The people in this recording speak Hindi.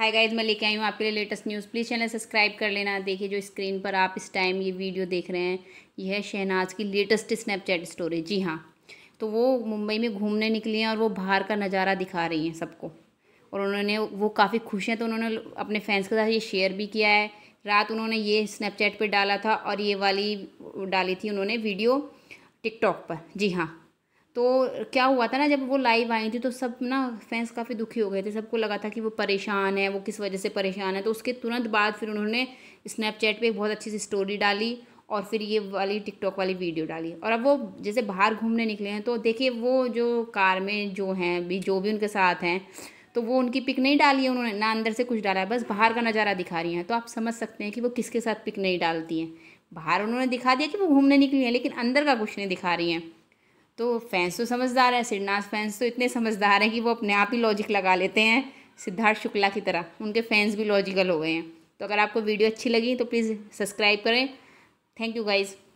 हाय गाइज मैं लेके आई हूँ आपके लिए latest news please channel subscribe कर लेना देखिए जो स्क्रीन पर आप इस टाइम ये वीडियो देख रहे हैं यह है शहनाज की लेटेस्ट स्नैपचैट स्टोरी जी हाँ तो वो मुंबई में घूमने निकली हैं और वो बाहर का नज़ारा दिखा रही हैं सबको और उन्होंने वो काफ़ी खुश हैं तो उन्होंने अपने फैंस के साथ ये शेयर भी किया है रात उन्होंने ये स्नैपचैट पर डाला था और ये वाली डाली थी उन्होंने वीडियो टिकटॉक पर जी हाँ तो क्या हुआ था ना जब वो लाइव आई थी तो सब ना फैंस काफ़ी दुखी हो गए थे सबको लगा था कि वो परेशान है वो किस वजह से परेशान है तो उसके तुरंत बाद फिर उन्होंने स्नैपचैट पे बहुत अच्छी सी स्टोरी डाली और फिर ये वाली टिकटॉक वाली वीडियो डाली और अब वो जैसे बाहर घूमने निकले हैं तो देखिए वो जो कार में जो हैं भी जो भी उनके साथ हैं तो वो उनकी पिक नहीं डाली है उन्होंने ना अंदर से कुछ डाला है बस बाहर का नज़ारा दिखा रही हैं तो आप समझ सकते हैं कि वो किसके साथ पिक नहीं डालती हैं बाहर उन्होंने दिखा दिया कि वो घूमने निकली हैं लेकिन अंदर का कुछ नहीं दिखा रही हैं तो फैंस तो समझदार है सिरनाज फैंस तो इतने समझदार हैं कि वो अपने आप ही लॉजिक लगा लेते हैं सिद्धार्थ शुक्ला की तरह उनके फैंस भी लॉजिकल हो गए हैं तो अगर आपको वीडियो अच्छी लगी तो प्लीज़ सब्सक्राइब करें थैंक यू गाइज़